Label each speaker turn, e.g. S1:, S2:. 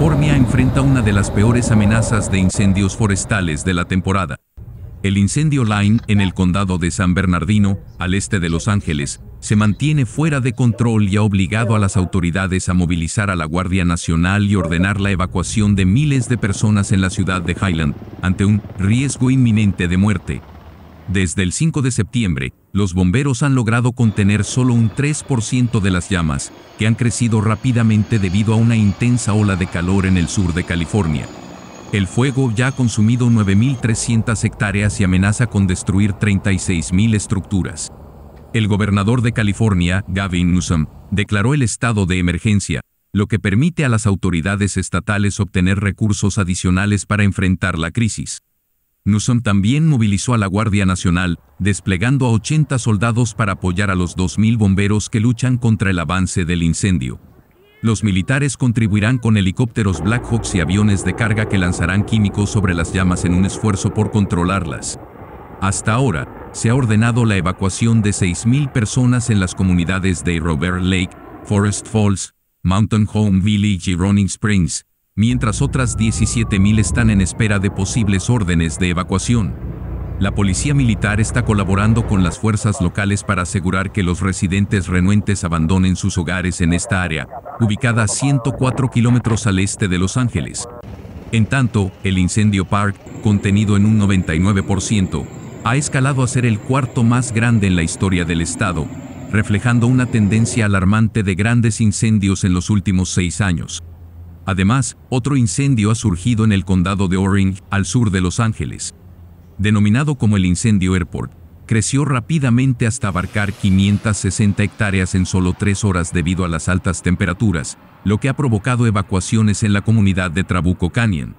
S1: California enfrenta una de las peores amenazas de incendios forestales de la temporada. El incendio Line en el condado de San Bernardino, al este de Los Ángeles, se mantiene fuera de control y ha obligado a las autoridades a movilizar a la Guardia Nacional y ordenar la evacuación de miles de personas en la ciudad de Highland, ante un riesgo inminente de muerte. Desde el 5 de septiembre, los bomberos han logrado contener solo un 3% de las llamas, que han crecido rápidamente debido a una intensa ola de calor en el sur de California. El fuego ya ha consumido 9.300 hectáreas y amenaza con destruir 36.000 estructuras. El gobernador de California, Gavin Newsom, declaró el estado de emergencia, lo que permite a las autoridades estatales obtener recursos adicionales para enfrentar la crisis. Newsom también movilizó a la Guardia Nacional, desplegando a 80 soldados para apoyar a los 2.000 bomberos que luchan contra el avance del incendio. Los militares contribuirán con helicópteros Blackhawks y aviones de carga que lanzarán químicos sobre las llamas en un esfuerzo por controlarlas. Hasta ahora, se ha ordenado la evacuación de 6.000 personas en las comunidades de Robert Lake, Forest Falls, Mountain Home Village y Running Springs, mientras otras 17.000 están en espera de posibles órdenes de evacuación. La policía militar está colaborando con las fuerzas locales para asegurar que los residentes renuentes abandonen sus hogares en esta área, ubicada a 104 kilómetros al este de Los Ángeles. En tanto, el incendio Park, contenido en un 99%, ha escalado a ser el cuarto más grande en la historia del estado, reflejando una tendencia alarmante de grandes incendios en los últimos seis años. Además, otro incendio ha surgido en el condado de Orange, al sur de Los Ángeles. Denominado como el incendio Airport, creció rápidamente hasta abarcar 560 hectáreas en solo tres horas debido a las altas temperaturas, lo que ha provocado evacuaciones en la comunidad de Trabuco Canyon.